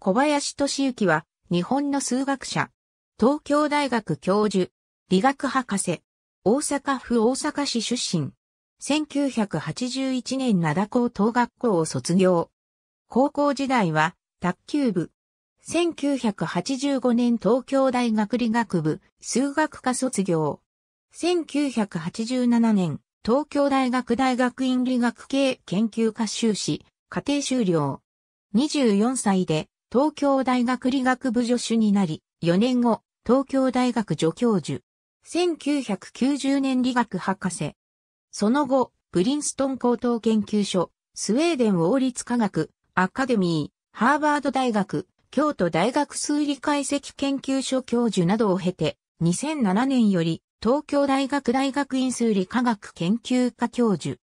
小林俊之は、日本の数学者、東京大学教授、理学博士、大阪府大阪市出身、1981年灘高等学校を卒業。高校時代は、卓球部。1985年東京大学理学部数学科卒業。1987年東京大学大学院理学系研究科修士課程修了。24歳で東京大学理学部助手になり、4年後、東京大学助教授。1990年理学博士。その後、プリンストン高等研究所、スウェーデン王立科学、アカデミー、ハーバード大学、京都大学数理解析研究所教授などを経て、2007年より東京大学大学院数理科学研究科教授。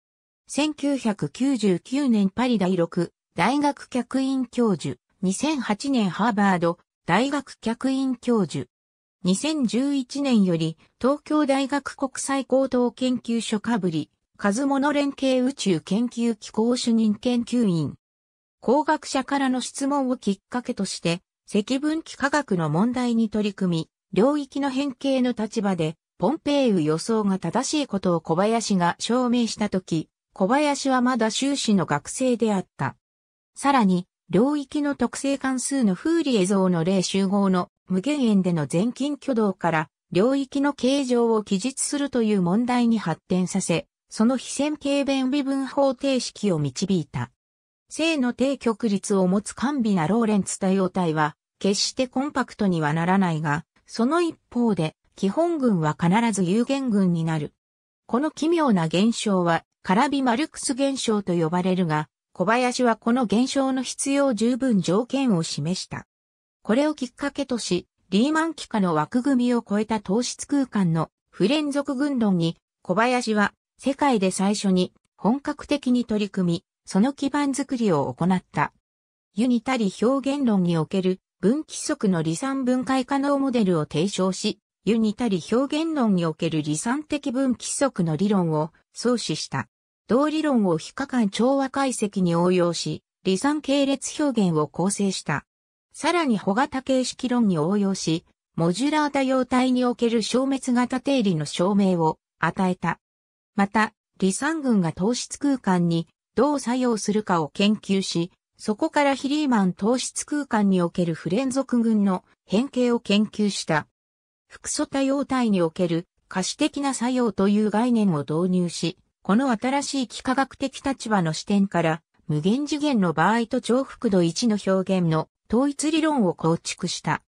1999年パリ第6大学客員教授。2008年ハーバード大学客員教授。2011年より東京大学国際高等研究所かぶり、カズモノ連携宇宙研究機構主任研究員。工学者からの質問をきっかけとして、積分機科学の問題に取り組み、領域の変形の立場で、ポンペイウ予想が正しいことを小林が証明したとき、小林はまだ修士の学生であった。さらに、領域の特性関数のフーリエ像の例集合の無限円での全近挙動から領域の形状を記述するという問題に発展させ、その非線形弁微分方程式を導いた。正の低極率を持つ完美なローレンツ多様体は、決してコンパクトにはならないが、その一方で、基本群は必ず有限群になる。この奇妙な現象は、カラビマルクス現象と呼ばれるが、小林はこの現象の必要十分条件を示した。これをきっかけとし、リーマン期下の枠組みを超えた糖質空間の不連続群論に、小林は世界で最初に本格的に取り組み、その基盤づくりを行った。ユニタリ表現論における分規則の理算分解可能モデルを提唱し、ユニタリ表現論における理算的分規則の理論を創始した。同理論を非可感調和解析に応用し、理算系列表現を構成した。さらに穂型形式論に応用し、モジュラー多様体における消滅型定理の証明を与えた。また、理算群が糖質空間にどう作用するかを研究し、そこからヒリーマン糖質空間における不連続群の変形を研究した。複素多様体における可視的な作用という概念を導入し、この新しい幾何学的立場の視点から、無限次元の場合と重複度1の表現の統一理論を構築した。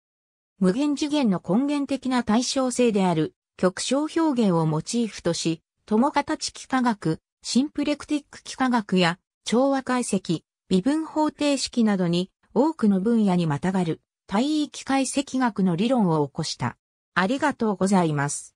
無限次元の根源的な対称性である極小表現をモチーフとし、友形幾何学、シンプレクティック幾何学や調和解析、微分方程式などに多くの分野にまたがる体域解析学の理論を起こした。ありがとうございます。